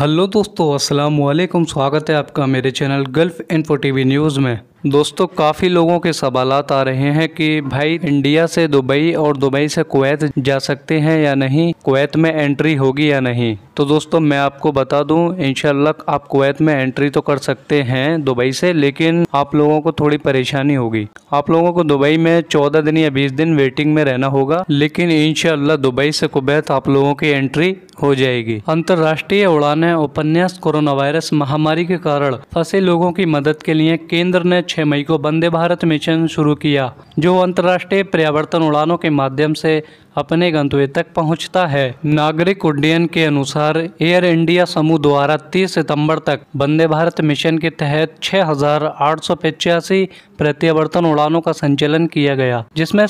hello दोस्तों अस्सलाम वालेकुम स्वागत है आपका मेरे channel Gulf info T news में दोस्तों काफ़ी लोगों के सवाल आ रहे हैं कि भाई इंडिया से दुबई और दुबई से कुवैत जा सकते हैं या नहीं कुवैत में एंट्री होगी या नहीं तो दोस्तों मैं आपको बता दूं इनशाला आप कुवैत में एंट्री तो कर सकते हैं दुबई से लेकिन आप लोगों को थोड़ी परेशानी होगी आप लोगों को दुबई में चौदह दिन या बीस दिन वेटिंग में रहना होगा लेकिन इनशाला दुबई से कुवैत आप लोगों की एंट्री हो जाएगी अंतर्राष्ट्रीय उड़ाने उपन्यास कोरोना वायरस महामारी के कारण फंसे लोगों की मदद के लिए केंद्र ने छः मई को वंदे भारत मिशन शुरू किया जो अंतर्राष्ट्रीय पर्यावर्तन उड़ानों के माध्यम से अपने गंतव्य तक पहुंचता है नागरिक उड्डयन के अनुसार एयर इंडिया समूह द्वारा 30 सितंबर तक वंदे भारत मिशन के तहत छह प्रत्यावर्तन उड़ानों का संचालन किया गया जिसमें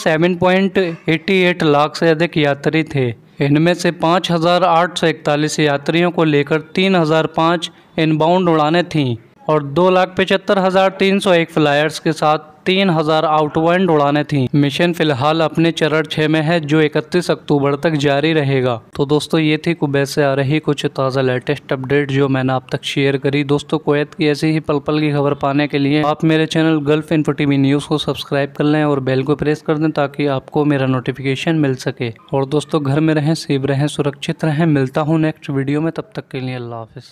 एट लाख से अधिक यात्री थे इनमें से 5,841 यात्रियों को लेकर 3,005 इनबाउंड उड़ानें थीं और दो लाख पचहत्तर हज़ार तीन सौ एक फ्लायर्स के साथ तीन हजार आउटवाइंड उड़ाने थी मिशन फिलहाल अपने चरण छः में है जो इकतीस अक्टूबर तक जारी रहेगा तो दोस्तों ये थी कुबैत से आ रही कुछ ताज़ा लेटेस्ट अपडेट जो मैंने आप तक शेयर करी दोस्तों कुवैत की ऐसी ही पल पल की खबर पाने के लिए आप मेरे channel Gulf info V news को सब्सक्राइब कर लें और बेल को प्रेस कर दें ताकि आपको मेरा नोटिफिकेशन मिल सके और दोस्तों घर में रहें सेफ रहें सुरक्षित रहें मिलता हूँ नेक्स्ट वीडियो में तब तक के लिए अल्लाह हाफिज़